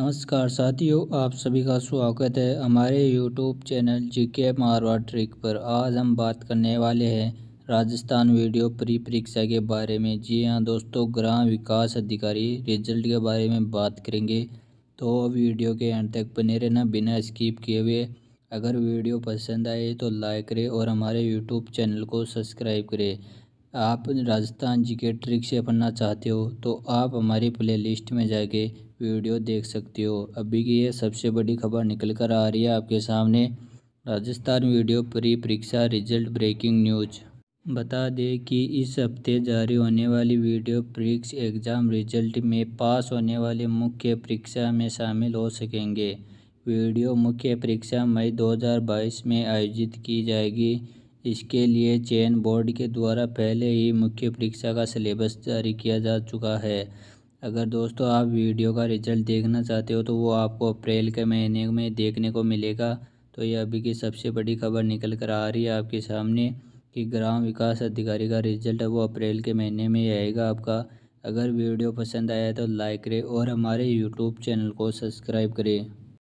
नमस्कार साथियों आप सभी का स्वागत है हमारे यूट्यूब चैनल जी के मारवा ट्रिक पर आज हम बात करने वाले हैं राजस्थान वीडियो प्री परीक्षा के बारे में जी हाँ दोस्तों ग्राम विकास अधिकारी रिजल्ट के बारे में बात करेंगे तो वीडियो के अंत तक बने रहना बिना स्किप किए हुए अगर वीडियो पसंद आए तो लाइक करें और हमारे यूट्यूब चैनल को सब्सक्राइब करें आप राजस्थान जी के ट्रिक से बनना चाहते हो तो आप हमारी प्ले लिस्ट में जाके वीडियो देख सकते हो अभी की ये सबसे बड़ी खबर निकल कर आ रही है आपके सामने राजस्थान वीडियो प्री परीक्षा रिजल्ट ब्रेकिंग न्यूज बता दें कि इस हफ्ते जारी होने वाली वीडियो परीक्षा एग्ज़ाम रिजल्ट में पास होने वाले मुख्य परीक्षा में शामिल हो सकेंगे वीडियो मुख्य परीक्षा मई 2022 में आयोजित की जाएगी इसके लिए चयन बोर्ड के द्वारा पहले ही मुख्य परीक्षा का सिलेबस जारी किया जा चुका है अगर दोस्तों आप वीडियो का रिजल्ट देखना चाहते हो तो वो आपको अप्रैल के महीने में देखने को मिलेगा तो ये अभी की सबसे बड़ी खबर निकल कर आ रही है आपके सामने कि ग्राम विकास अधिकारी का रिजल्ट वो अप्रैल के महीने में ही आएगा आपका अगर वीडियो पसंद आया तो लाइक करें और हमारे यूट्यूब चैनल को सब्सक्राइब करें